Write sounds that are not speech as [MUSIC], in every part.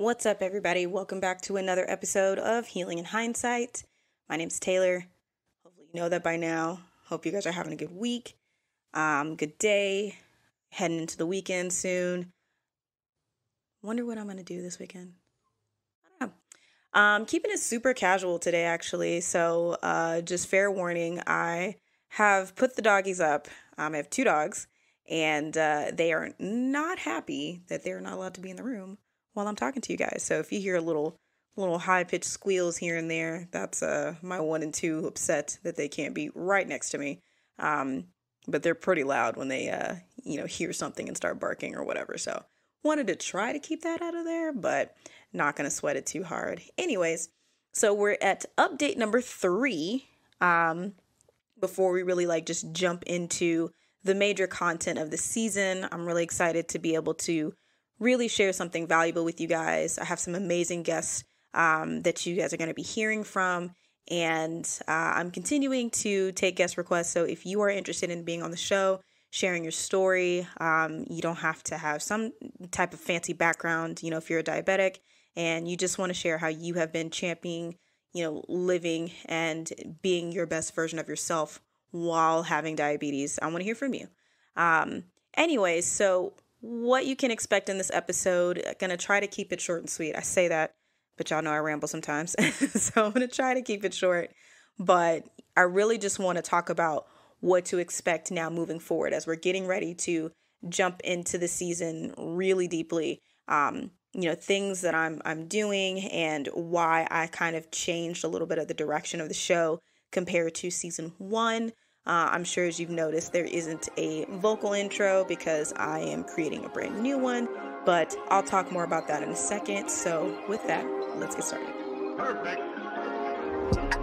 What's up, everybody? Welcome back to another episode of Healing in Hindsight. My name's Taylor. Hopefully, you know that by now. Hope you guys are having a good week, um, good day, heading into the weekend soon. Wonder what I'm going to do this weekend. I don't know. Um, keeping it super casual today, actually. So, uh, just fair warning, I have put the doggies up. Um, I have two dogs, and uh, they are not happy that they are not allowed to be in the room while I'm talking to you guys. So if you hear a little little high pitched squeals here and there, that's uh, my one and two upset that they can't be right next to me. Um, but they're pretty loud when they uh, you know hear something and start barking or whatever. So wanted to try to keep that out of there, but not gonna sweat it too hard. Anyways, so we're at update number three. Um, before we really like just jump into the major content of the season. I'm really excited to be able to really share something valuable with you guys. I have some amazing guests um, that you guys are going to be hearing from. And uh, I'm continuing to take guest requests. So if you are interested in being on the show, sharing your story, um, you don't have to have some type of fancy background. You know, if you're a diabetic and you just want to share how you have been championing, you know, living and being your best version of yourself while having diabetes, I want to hear from you. Um, Anyways, so what you can expect in this episode. I'm uh, going to try to keep it short and sweet. I say that, but y'all know I ramble sometimes. [LAUGHS] so I'm going to try to keep it short. But I really just want to talk about what to expect now moving forward as we're getting ready to jump into the season really deeply. Um, you know, things that I'm I'm doing and why I kind of changed a little bit of the direction of the show compared to season one uh, I'm sure as you've noticed, there isn't a vocal intro because I am creating a brand new one, but I'll talk more about that in a second. So, with that, let's get started. Perfect.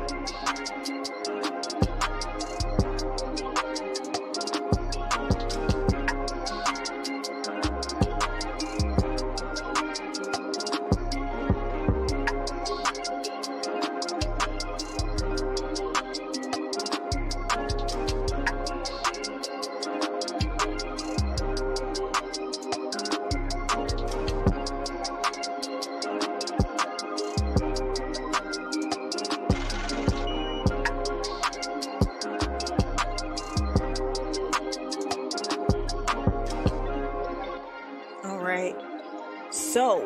So,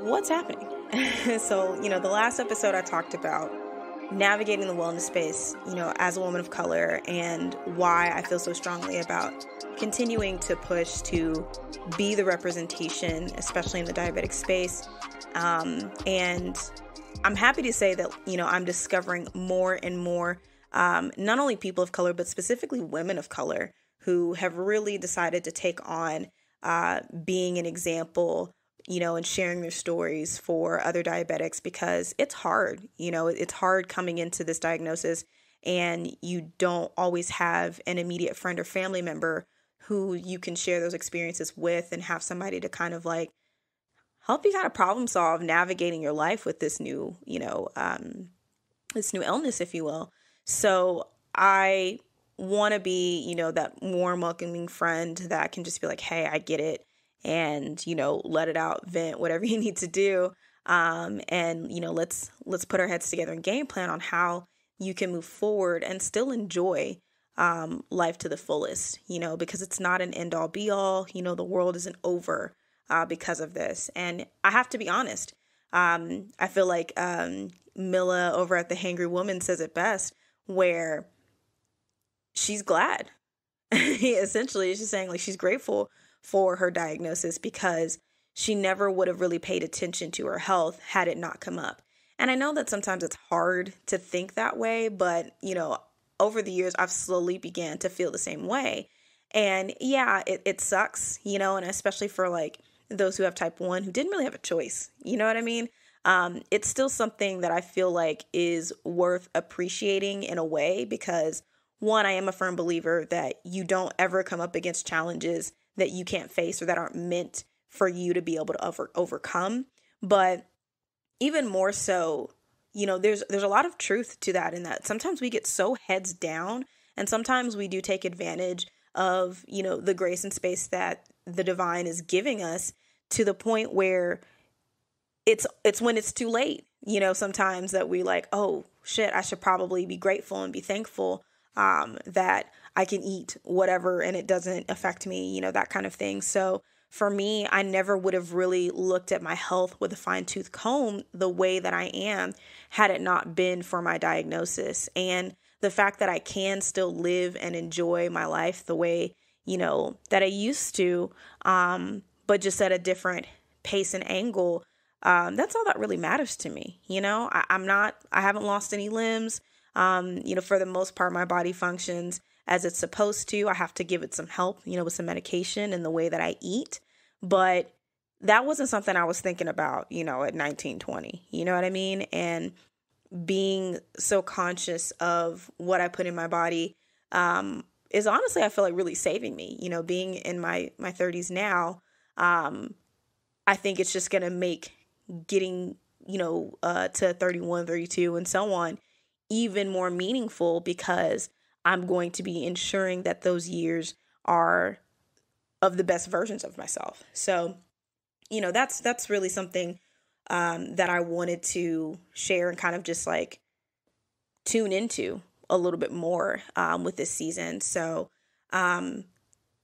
what's happening? [LAUGHS] so, you know, the last episode I talked about navigating the wellness space, you know, as a woman of color and why I feel so strongly about continuing to push to be the representation, especially in the diabetic space. Um, and I'm happy to say that, you know, I'm discovering more and more, um, not only people of color, but specifically women of color who have really decided to take on uh, being an example you know, and sharing their stories for other diabetics because it's hard. You know, it's hard coming into this diagnosis and you don't always have an immediate friend or family member who you can share those experiences with and have somebody to kind of like help you kind of problem solve navigating your life with this new, you know, um, this new illness, if you will. So I want to be, you know, that warm, welcoming friend that can just be like, hey, I get it. And, you know, let it out, vent, whatever [LAUGHS] you need to do. Um, and, you know, let's let's put our heads together and game plan on how you can move forward and still enjoy um, life to the fullest, you know, because it's not an end all be all. You know, the world isn't over uh, because of this. And I have to be honest. Um, I feel like um, Mila over at the Hangry Woman says it best, where she's glad. [LAUGHS] Essentially, she's saying like she's grateful for her diagnosis because she never would have really paid attention to her health had it not come up. And I know that sometimes it's hard to think that way, but you know, over the years, I've slowly began to feel the same way. And yeah, it, it sucks, you know, and especially for like those who have type one who didn't really have a choice. You know what I mean? Um, it's still something that I feel like is worth appreciating in a way because one, I am a firm believer that you don't ever come up against challenges that you can't face or that aren't meant for you to be able to over- overcome. But even more so, you know, there's there's a lot of truth to that in that sometimes we get so heads down and sometimes we do take advantage of, you know, the grace and space that the divine is giving us to the point where it's it's when it's too late, you know, sometimes that we like, oh shit, I should probably be grateful and be thankful um, that I can eat whatever and it doesn't affect me, you know, that kind of thing. So for me, I never would have really looked at my health with a fine tooth comb the way that I am had it not been for my diagnosis. And the fact that I can still live and enjoy my life the way, you know, that I used to, um, but just at a different pace and angle, um, that's all that really matters to me. You know, I, I'm not, I haven't lost any limbs. Um, you know, for the most part, my body functions as it's supposed to. I have to give it some help, you know, with some medication and the way that I eat. But that wasn't something I was thinking about, you know, at 19, 20. You know what I mean? And being so conscious of what I put in my body um, is honestly, I feel like really saving me. You know, being in my my 30s now, um, I think it's just gonna make getting you know uh, to 31, 32, and so on even more meaningful because I'm going to be ensuring that those years are of the best versions of myself. So, you know, that's that's really something um, that I wanted to share and kind of just like tune into a little bit more um, with this season. So, um,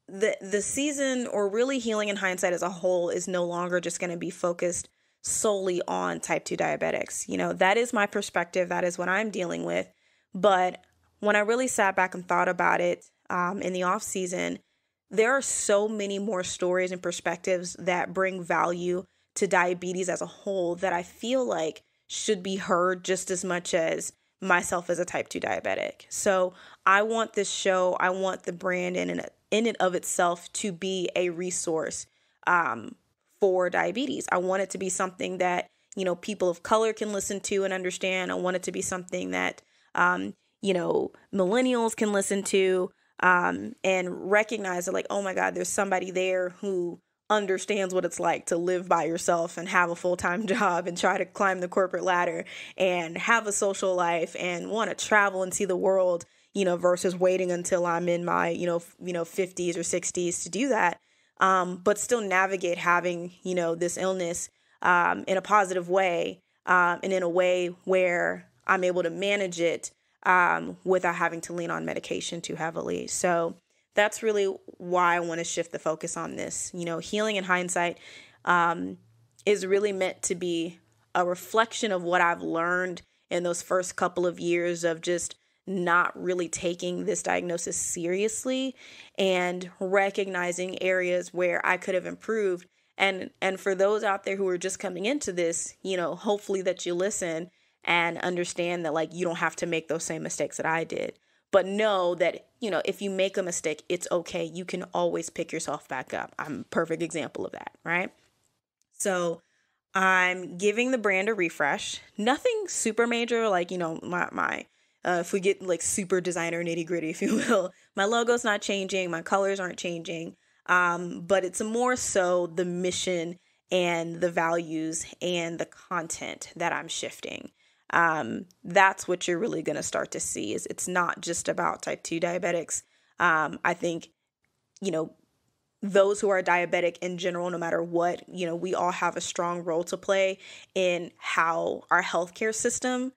the the season or really healing in hindsight as a whole is no longer just going to be focused solely on type 2 diabetics. You know, that is my perspective, that is what I'm dealing with. But when I really sat back and thought about it um, in the off season, there are so many more stories and perspectives that bring value to diabetes as a whole that I feel like should be heard just as much as myself as a type 2 diabetic. So I want this show, I want the brand in and in and of itself to be a resource um, for diabetes. I want it to be something that, you know, people of color can listen to and understand. I want it to be something that, um, you know, millennials can listen to um, and recognize that, like, oh my God, there's somebody there who understands what it's like to live by yourself and have a full time [LAUGHS] job and try to climb the corporate ladder and have a social life and want to travel and see the world you know versus waiting until i'm in my you know you know 50s or 60s to do that um, but still navigate having you know this illness um, in a positive way um, and in a way where I'm able to manage it um, without having to lean on medication too heavily. So that's really why I want to shift the focus on this. You know, healing in hindsight um, is really meant to be a reflection of what I've learned in those first couple of years of just not really taking this diagnosis seriously and recognizing areas where I could have improved. And and for those out there who are just coming into this, you know, hopefully that you listen and understand that like you don't have to make those same mistakes that I did. But know that, you know, if you make a mistake, it's okay. You can always pick yourself back up. I'm perfect example of that, right? So I'm giving the brand a refresh. Nothing super major, like, you know, my my uh, if we get like super designer nitty gritty, if you [LAUGHS] will, my logo's not changing, my colors aren't changing, um, but it's more so the mission and the values and the content that I'm shifting. Um, that's what you're really going to start to see is it's not just about type 2 diabetics um, i think you know those who are diabetic in general no matter what you know we all have a strong role to play in how our healthcare system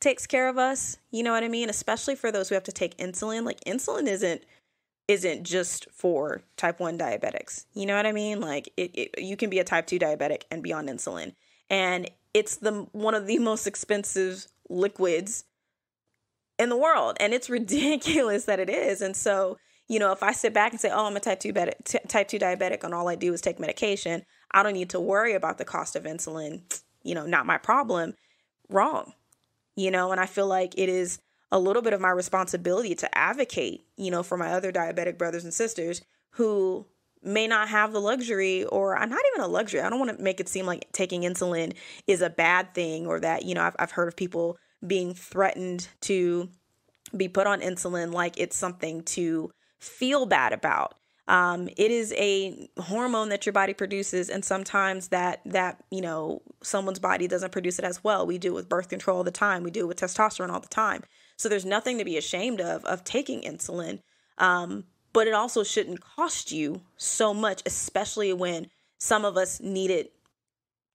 takes care of us. You know what I mean? Especially for those who have to take insulin. Like insulin isn't isn't just for type 1 diabetics. You know what I mean? Like it, it you can be a type 2 diabetic and be on insulin. And it's the one of the most expensive liquids in the world and it's [LAUGHS] ridiculous that it is. And so, you know, if I sit back and say, "Oh, I'm a type 2 type 2 diabetic and all I do is take medication, I don't need to worry about the cost of insulin." You know, not my problem. Wrong you know, and I feel like it is a little bit of my responsibility to advocate, you know, for my other diabetic brothers and sisters who may not have the luxury or I'm uh, not even a luxury. I don't want to make it seem like taking insulin is a bad thing or that, you know, I've, I've heard of people being threatened to be put on insulin like it's something to feel bad about. Um, it is a hormone that your body produces, and sometimes that that you know someone's body doesn't produce it as well. We do it with birth control all the time. We do it with testosterone all the time. So there's nothing to be ashamed of of taking insulin, um, but it also shouldn't cost you so much, especially when some of us need it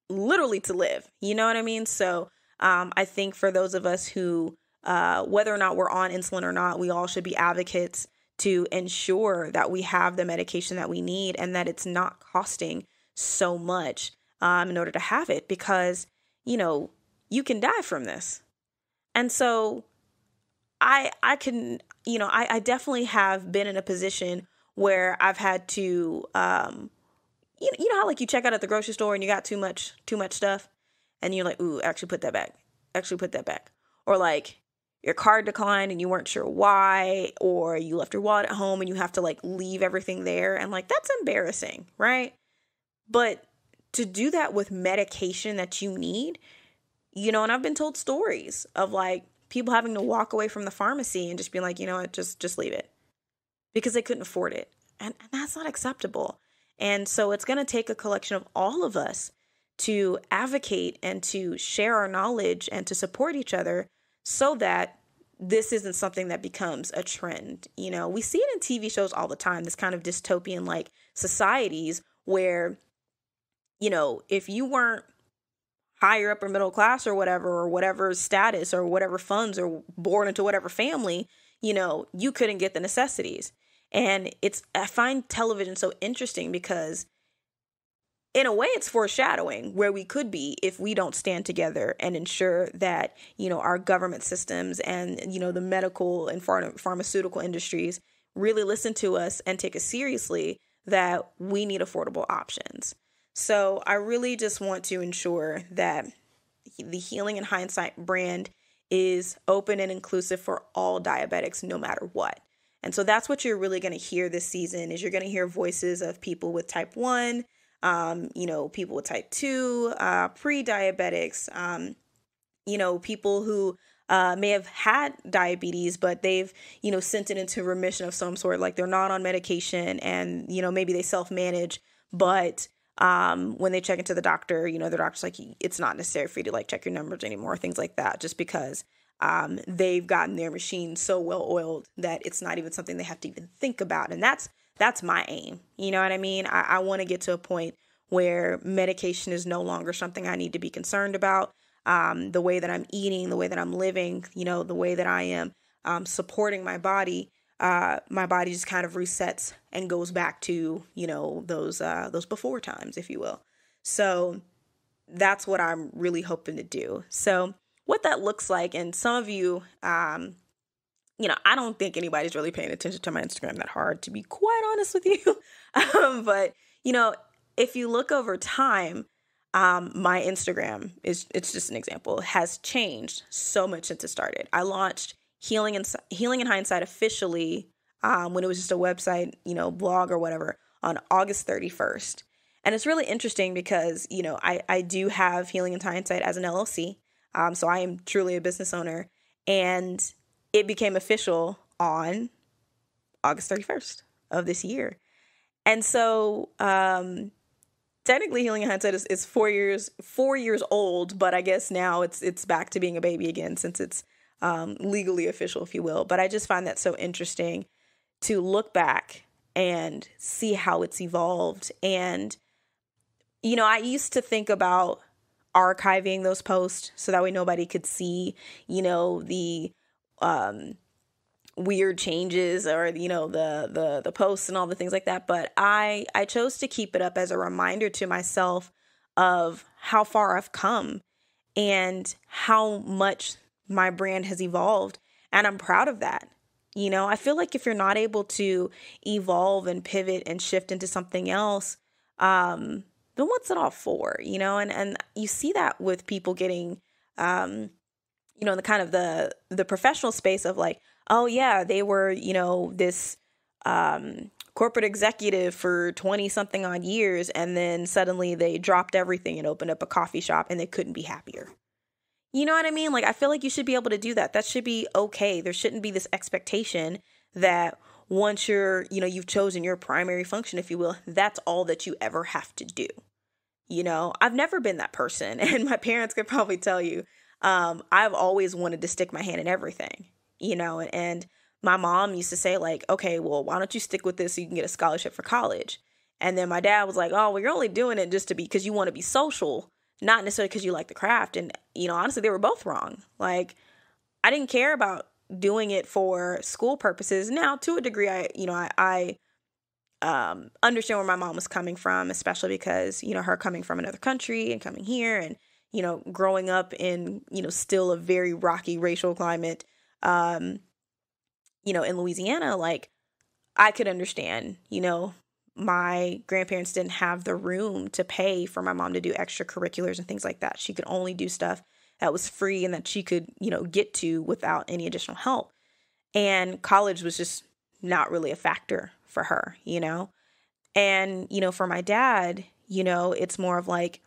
literally to live. You know what I mean? So um, I think for those of us who, uh, whether or not we're on insulin or not, we all should be advocates to ensure that we have the medication that we need and that it's not costing so much um, in order to have it because, you know, you can die from this. And so I I can, you know, I, I definitely have been in a position where I've had to um you, you know how like you check out at the grocery store and you got too much too much stuff and you're like, ooh, actually put that back. Actually put that back. Or like, your card declined and you weren't sure why, or you left your wallet at home and you have to like leave everything there. And like, that's embarrassing, right? But to do that with medication that you need, you know, and I've been told stories of like people having to walk away from the pharmacy and just be like, you know what, just just leave it because they couldn't afford it. And, and that's not acceptable. And so it's going to take a collection of all of us to advocate and to share our knowledge and to support each other so that this isn't something that becomes a trend. You know, we see it in TV shows all the time, this kind of dystopian like societies where, you know, if you weren't higher upper middle class or whatever, or whatever status or whatever funds or born into whatever family, you know, you couldn't get the necessities. And it's, I find television so interesting because in a way it's foreshadowing where we could be if we don't stand together and ensure that you know our government systems and you know the medical and ph- pharmaceutical industries really listen to us and take us seriously that we need affordable options so i really just want to ensure that the healing in hindsight brand is open and inclusive for all diabetics no matter what and so that's what you're really going to hear this season is you're going to hear voices of people with type 1 um, you know, people with type 2, uh, pre diabetics, um, you know, people who uh, may have had diabetes, but they've, you know, sent it into remission of some sort, like they're not on medication and, you know, maybe they self manage, but um, when they check into the doctor, you know, the doctor's like, it's not necessary for you to like check your numbers anymore, things like that, just because um, they've gotten their machine so well oiled that it's not even something they have to even think about. And that's that's my aim. You know what I mean? I, I want to get to a point where medication is no longer something I need to be concerned about. Um, the way that I'm eating, the way that I'm living, you know, the way that I am um, supporting my body, uh, my body just kind of resets and goes back to you know those uh, those before times, if you will. So that's what I'm really hoping to do. So what that looks like, and some of you um, you know, I don't think anybody's really paying attention to my Instagram that hard, to be quite honest with you. [LAUGHS] um, but you know, if you look over time, um, my Instagram is it's just an example has changed so much since it started. I launched healing and healing in hindsight officially um, when it was just a website, you know, blog or whatever on August 31st. And it's really interesting because you know I I do have healing in hindsight as an LLC, um, so I am truly a business owner and it became official on August 31st of this year. And so, um, technically, Healing in Hindsight is, is, four years four years old, but I guess now it's it's back to being a baby again since it's um, legally official, if you will. But I just find that so interesting to look back and see how it's evolved. And you know, I used to think about archiving those posts so that way nobody could see, you know, the um, weird changes or you know the the the posts and all the things like that but i i chose to keep it up as a reminder to myself of how far i've come and how much my brand has evolved and i'm proud of that you know i feel like if you're not able to evolve and pivot and shift into something else um then what's it all for you know and and you see that with people getting um you know, in the kind of the the professional space of like, oh yeah, they were, you know, this um, corporate executive for 20 something odd years and then suddenly they dropped everything and opened up a coffee shop and they couldn't be happier. You know what I mean? Like I feel like you should be able to do that. That should be okay. There shouldn't be this expectation that once you're, you know, you've chosen your primary function if you will, that's all that you ever have to do. You know, I've never been that person [LAUGHS] and my parents could probably tell you um, I've always wanted to stick my hand in everything, you know, and, and my mom used to say, like, okay, well, why don't you stick with this so you can get a scholarship for college? And then my dad was like, oh, well, you're only doing it just to be because you want to be social, not necessarily because you like the craft. And, you know, honestly, they were both wrong. Like, I didn't care about doing it for school purposes. Now, to a degree, I, you know, I, I um, understand where my mom was coming from, especially because, you know, her coming from another country and coming here and, you know, growing up in, you know, still a very rocky racial climate, um, you know, in Louisiana, like I could understand, you know, my grandparents didn't have the room to pay for my mom to do extracurriculars and things like that. She could only do stuff that was free and that she could, you know, get to without any additional help. And college was just not really a factor for her, you know? And, you know, for my dad, you know, it's more of like,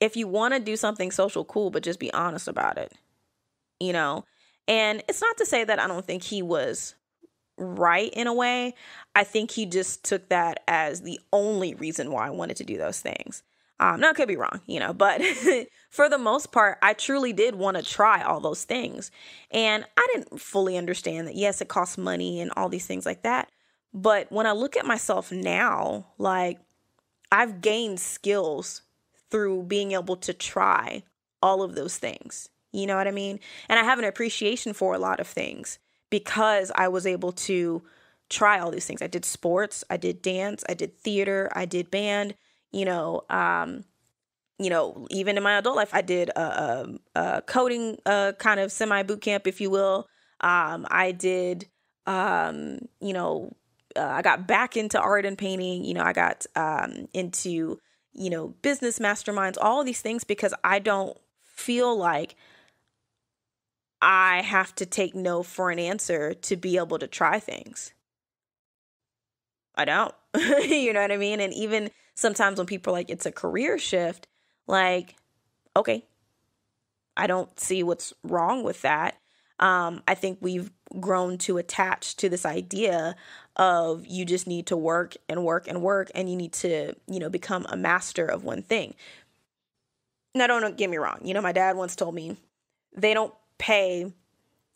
if you want to do something social, cool, but just be honest about it, you know? And it's not to say that I don't think he was right in a way. I think he just took that as the only reason why I wanted to do those things. Um, now, I could be wrong, you know, but [LAUGHS] for the most part, I truly did want to try all those things. And I didn't fully understand that, yes, it costs money and all these things like that. But when I look at myself now, like I've gained skills through being able to try all of those things. You know what I mean? And I have an appreciation for a lot of things because I was able to try all these things. I did sports, I did dance, I did theater, I did band, you know, um, you know, even in my adult life, I did a, a, a coding uh, kind of semi boot camp, if you will. Um, I did, um, you know, uh, I got back into art and painting. You know, I got um, into you know, business masterminds, all of these things because I don't feel like I have to take no for an answer to be able to try things. I don't. [LAUGHS] you know what I mean? And even sometimes when people like it's a career shift, like okay, I don't see what's wrong with that. Um, I think we've grown too attached to this idea of you just need to work and work and work and you need to, you know, become a master of one thing. Now, don't get me wrong. You know, my dad once told me they don't pay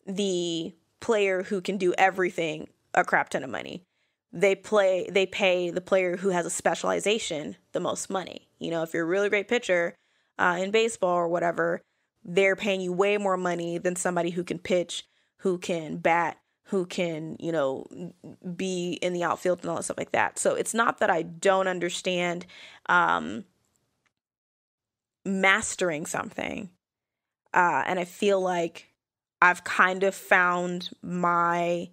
the player who can do everything a crap ton of money. They play they pay the player who has a specialization the most money. You know, if you're a really great pitcher uh, in baseball or whatever, they're paying you way more money than somebody who can pitch, who can bat, who can, you know, be in the outfield and all that stuff like that. So it's not that I don't understand um, mastering something. Uh, and I feel like I've kind of found my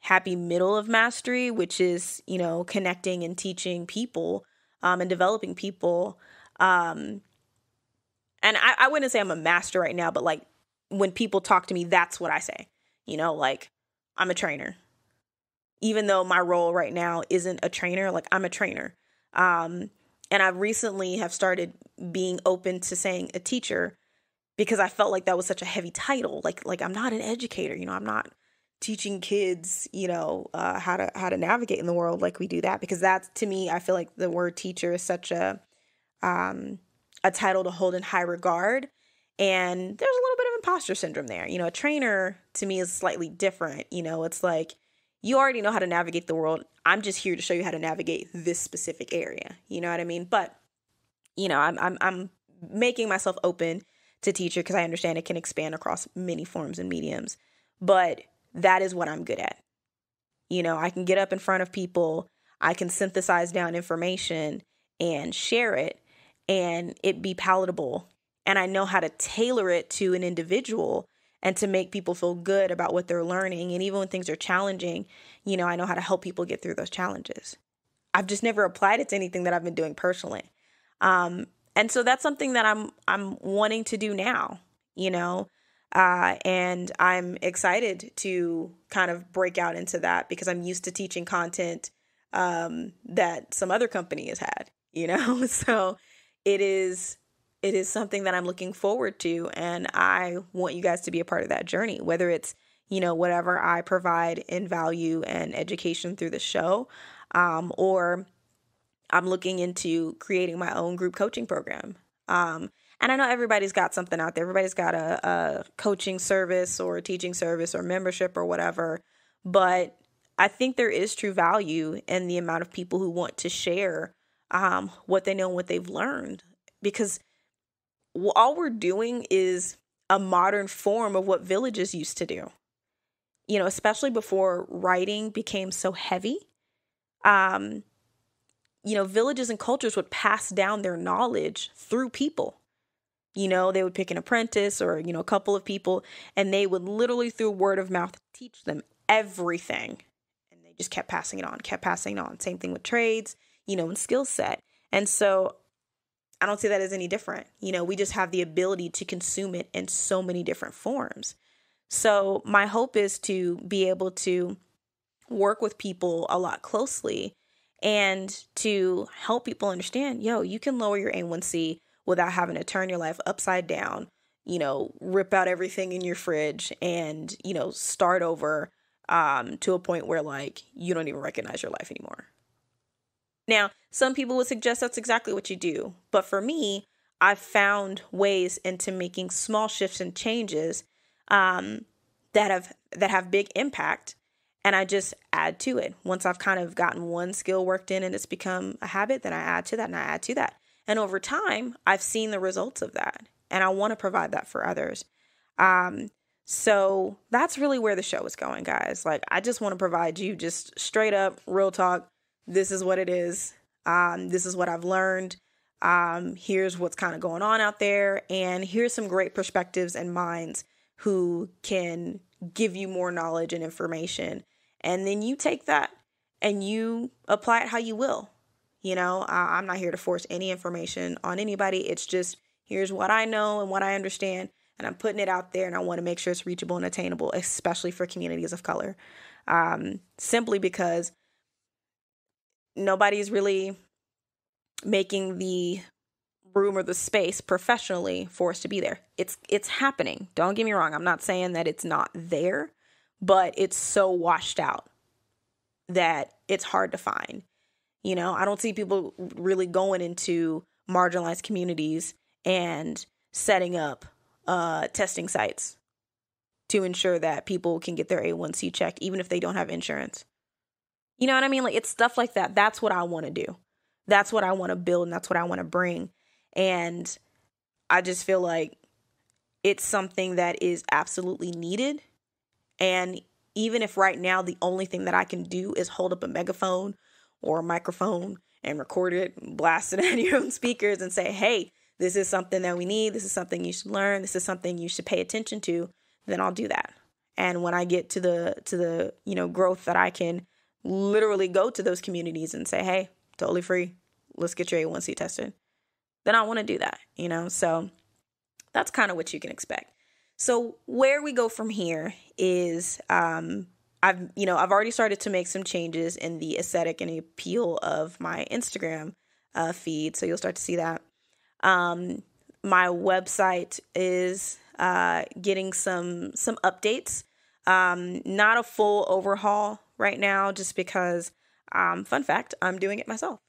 happy middle of mastery, which is, you know, connecting and teaching people um, and developing people. Um, and I, I wouldn't say I'm a master right now, but like when people talk to me, that's what I say. You know, like I'm a trainer. Even though my role right now isn't a trainer, like I'm a trainer. Um, and I recently have started being open to saying a teacher because I felt like that was such a heavy title. Like like I'm not an educator, you know, I'm not teaching kids, you know, uh, how to how to navigate in the world like we do that because that's to me I feel like the word teacher is such a um a title to hold in high regard and there's a little bit of imposter syndrome there. You know, a trainer to me is slightly different. You know, it's like you already know how to navigate the world. I'm just here to show you how to navigate this specific area. You know what I mean? But you know, I'm I'm, I'm making myself open to teacher because I understand it can expand across many forms and mediums. But that is what I'm good at. You know, I can get up in front of people, I can synthesize down information and share it and it be palatable and I know how to tailor it to an individual and to make people feel good about what they're learning. And even when things are challenging, you know, I know how to help people get through those challenges. I've just never applied it to anything that I've been doing personally. Um, and so that's something that I'm I'm wanting to do now, you know. Uh, and I'm excited to kind of break out into that because I'm used to teaching content um, that some other company has had, you know. [LAUGHS] so it is it is something that I'm looking forward to. And I want you guys to be a part of that journey, whether it's, you know, whatever I provide in value and education through the show, um, or I'm looking into creating my own group coaching program. Um, and I know everybody's got something out there. Everybody's got a, a coaching service or a teaching service or membership or whatever. But I think there is true value in the amount of people who want to share um, what they know and what they've learned because all we're doing is a modern form of what villages used to do. You know, especially before writing became so heavy. Um, you know, villages and cultures would pass down their knowledge through people. You know, they would pick an apprentice or, you know, a couple of people, and they would literally through word of mouth teach them everything. And they just kept passing it on, kept passing it on. Same thing with trades, you know, and skill set. And so I don't see that as any different. You know, we just have the ability to consume it in so many different forms. So, my hope is to be able to work with people a lot closely and to help people understand yo, you can lower your A1C without having to turn your life upside down, you know, rip out everything in your fridge and, you know, start over um, to a point where like you don't even recognize your life anymore. Now, some people would suggest that's exactly what you do, but for me, I've found ways into making small shifts and changes um, that have that have big impact, and I just add to it. Once I've kind of gotten one skill worked in and it's become a habit, then I add to that and I add to that, and over time, I've seen the results of that, and I want to provide that for others. Um, so that's really where the show is going, guys. Like, I just want to provide you just straight up real talk this is what it is. Um, this is what I've learned. Um, here's what's kind of going on out there. And here's some great perspectives and minds who can give you more knowledge and information. And then you take that and you apply it how you will. You know, I'm not here to force any information on anybody. It's just here's what I know and what I understand. And I'm putting it out there and I want to make sure it's reachable and attainable, especially for communities of color. Um, simply because nobody's really making the room or the space professionally for us to be there. It's it's happening. Don't get me wrong. I'm not saying that it's not there, but it's so washed out that it's hard to find. You know, I don't see people really going into marginalized communities and setting up uh, testing sites to ensure that people can get their A1C checked, even if they don't have insurance. You know what I mean? Like it's stuff like that. That's what I want to do. That's what I want to build and that's what I want to bring. And I just feel like it's something that is absolutely needed. And even if right now the only thing that I can do is hold up a megaphone or a microphone and record it, and blast it out [LAUGHS] your own speakers and say, hey, this is something that we need. This is something you should learn. This is something you should pay attention to. Then I'll do that. And when I get to the to the you know growth that I can literally go to those communities and say, hey, totally free. Let's get your A1C tested. Then I want to do that, you know? So that's kind of what you can expect. So where we go from here is um, I've you know I've already started to make some changes in the aesthetic and appeal of my Instagram uh, feed, so you'll start to see that. Um, my website is uh, getting some some updates, um, not a full overhaul, right now just because, um, fun fact, I'm doing it myself.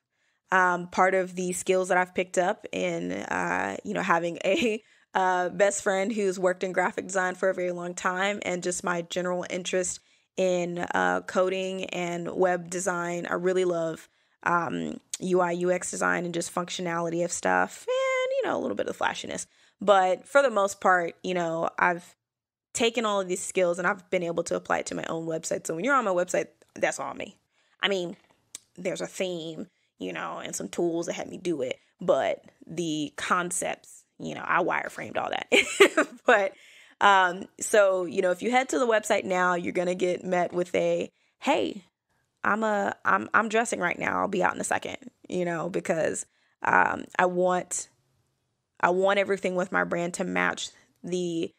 Um, part of the skills that I've picked up in, uh, you know, having a [LAUGHS] uh, best friend who's worked in graphic design for a very long time and just my general interest in uh, coding and web design. I really love um, UI, UX design and just functionality of stuff and, you know, a little bit of flashiness. But for the most part, you know, I've taken all of these skills and I've been able to apply it to my own website. So when you're on my website, that's all me. I mean, there's a theme, you know, and some tools that had me do it, but the concepts, you know, I wireframed all that. [LAUGHS] but um, so, you know, if you head to the website now, you're gonna get met with a, hey, I'm a I'm I'm dressing right now. I'll be out in a second, you know, because um, I want I want everything with my brand to match the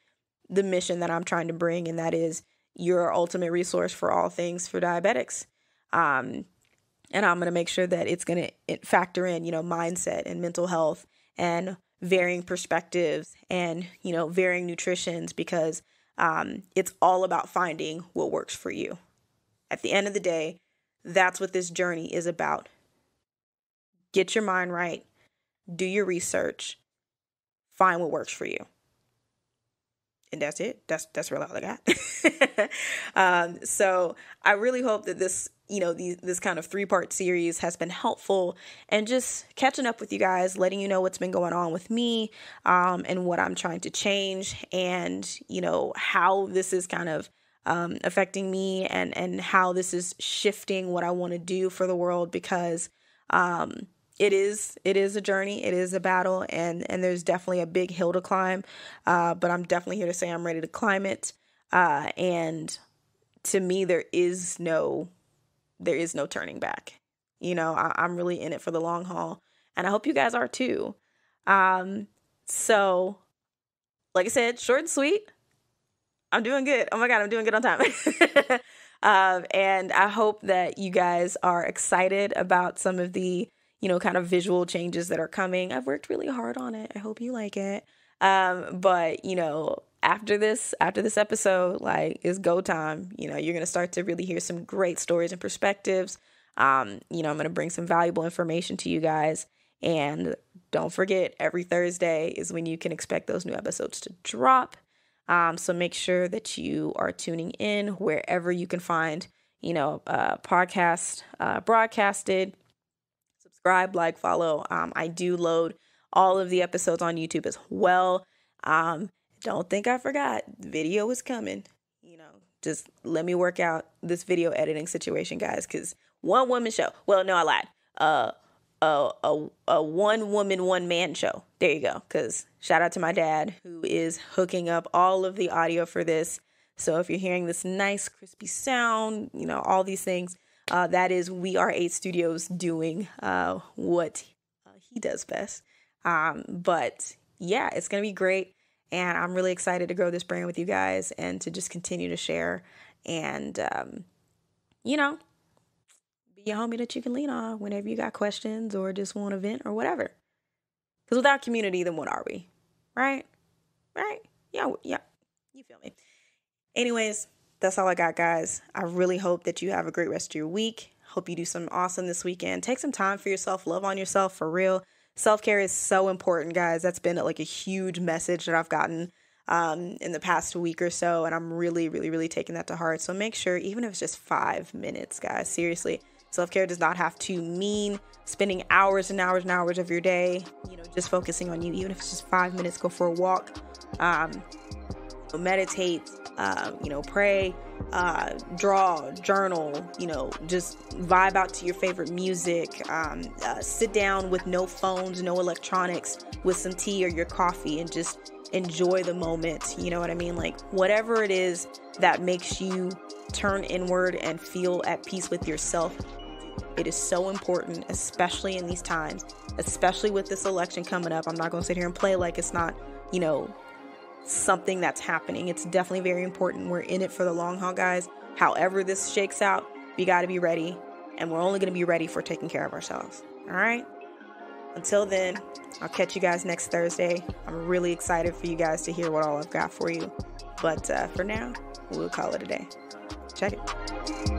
the mission that I'm trying to bring, and that is your ultimate resource for all things for diabetics. Um, and I'm going to make sure that it's going to factor in, you know, mindset and mental health and varying perspectives and, you know, varying nutritions because um, it's all about finding what works for you. At the end of the day, that's what this journey is about. Get your mind right, do your research, find what works for you and that's it. That's that's really all I got. [LAUGHS] um, so I really hope that this you know these, this kind of three part series has been helpful and just catching up with you guys letting you know what's been going on with me um, and what i'm trying to change and you know how this is kind of um, affecting me and and how this is shifting what i want to do for the world because um, it is it is a journey it is a battle and and there's definitely a big hill to climb uh, but i'm definitely here to say i'm ready to climb it uh, and to me there is no there is no turning back you know I, i'm really in it for the long haul and i hope you guys are too um so like i said short and sweet i'm doing good oh my god i'm doing good on time [LAUGHS] um, and i hope that you guys are excited about some of the you know, kind of visual changes that are coming. I've worked really hard on it. I hope you like it. Um, but you know, after this, after this episode, like it's go time. You know, you're gonna start to really hear some great stories and perspectives. Um, you know, I'm gonna bring some valuable information to you guys. And don't forget, every Thursday is when you can expect those new episodes to drop. Um, so make sure that you are tuning in wherever you can find, you know, uh, podcast uh, broadcasted subscribe, like, follow. Um, I do load all of the episodes on YouTube as well. Um, don't think I forgot. Video is coming. You know, just let me work out this video editing situation, guys, because one woman show. Well, no, I lied. Uh, a, a, a one woman, one man show. There you go. Because shout out to my dad who is hooking up all of the audio for this. So if you're hearing this nice, crispy sound, you know, all these things, uh, that is We Are Eight Studios doing uh, what uh, he does best. Um, but yeah, it's going to be great. And I'm really excited to grow this brand with you guys and to just continue to share and, um, you know, be a homie that you can lean on whenever you got questions or just want to vent or whatever. Because without community, then what are we? Right? Right? Yeah, yeah. You feel me? Anyways, that's all I got, guys. I really hope that you have a great rest of your week. Hope you do some awesome this weekend. Take some time for yourself, love on yourself for real. Self care is so important, guys. That's been like a huge message that I've gotten um, in the past week or so. And I'm really, really, really taking that to heart. So make sure, even if it's just five minutes, guys, seriously, self care does not have to mean spending hours and hours and hours of your day, you know, just focusing on you. Even if it's just five minutes, go for a walk. Um, meditate, uh, you know, pray, uh, draw, journal, you know, just vibe out to your favorite music, um, uh, sit down with no phones, no electronics, with some tea or your coffee, and just enjoy the moment. You know what I mean? Like, whatever it is that makes you turn inward and feel at peace with yourself. It is so important, especially in these times, especially with this election coming up. I'm not going to sit here and play like it's not, you know, something that's happening. It's definitely very important. We're in it for the long haul, guys. However, this shakes out, we got to be ready. And we're only going to be ready for taking care of ourselves. All right. Until then, I'll catch you guys next Thursday. I'm really excited for you guys to hear what all I've got for you. But uh, for now, we'll call it a day. Check it.